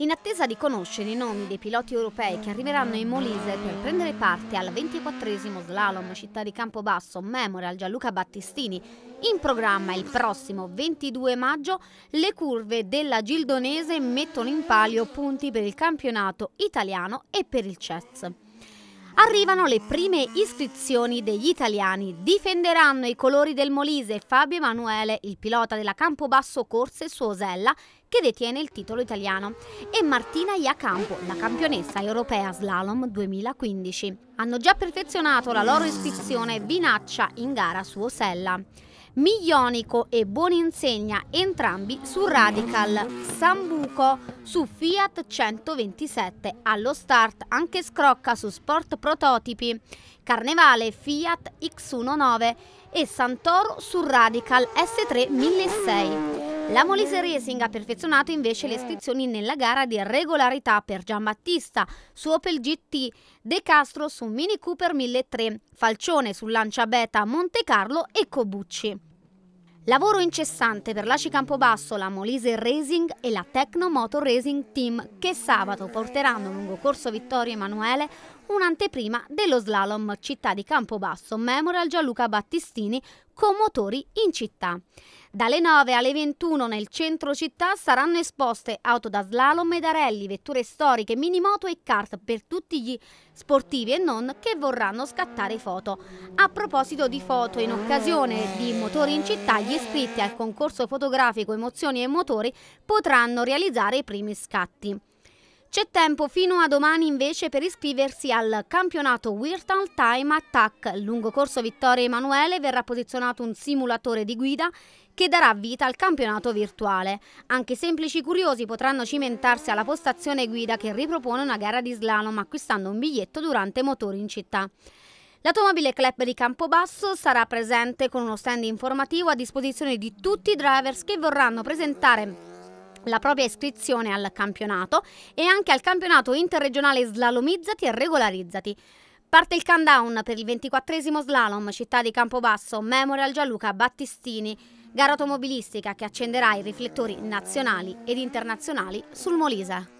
In attesa di conoscere i nomi dei piloti europei che arriveranno in Molise per prendere parte al 24 slalom Città di Campobasso Memorial Gianluca Battistini, in programma il prossimo 22 maggio, le curve della Gildonese mettono in palio punti per il campionato italiano e per il CES. Arrivano le prime iscrizioni degli italiani. Difenderanno i colori del Molise Fabio Emanuele, il pilota della Campobasso Corse su Osella, che detiene il titolo italiano, e Martina Iacampo, la campionessa europea slalom 2015. Hanno già perfezionato la loro iscrizione Vinaccia in gara su Osella. Miglionico e Boninsegna, entrambi su Radical. Sambuco su Fiat 127, allo start anche Scrocca su Sport Prototipi, Carnevale Fiat X19 e Santoro su Radical S3 1006. La Molise Racing ha perfezionato invece le eh. iscrizioni nella gara di regolarità per Giambattista su Opel GT, De Castro su Mini Cooper 1003, Falcione su Lancia Beta Monte Carlo e Cobucci. Lavoro incessante per l'Aci Campobasso, la Molise Racing e la Tecno Motor Racing Team che sabato porteranno lungo Corso Vittorio Emanuele un'anteprima dello slalom Città di Campobasso Memorial Gianluca Battistini con motori in città. Dalle 9 alle 21 nel centro città saranno esposte auto da slalom e da rally, vetture storiche, minimoto e kart per tutti gli sportivi e non che vorranno scattare foto. A proposito di foto in occasione di motori in città, gli iscritti al concorso fotografico Emozioni e Motori potranno realizzare i primi scatti. C'è tempo fino a domani invece per iscriversi al campionato Wirtal Time Attack. Lungo corso Vittorio Emanuele verrà posizionato un simulatore di guida che darà vita al campionato virtuale. Anche semplici curiosi potranno cimentarsi alla postazione guida che ripropone una gara di slalom acquistando un biglietto durante motori in città. L'automobile club di Campobasso sarà presente con uno stand informativo a disposizione di tutti i drivers che vorranno presentare la propria iscrizione al campionato e anche al campionato interregionale Slalomizzati e Regolarizzati. Parte il countdown per il 24 slalom Città di Campobasso Memorial Gianluca Battistini, gara automobilistica che accenderà i riflettori nazionali ed internazionali sul Molise.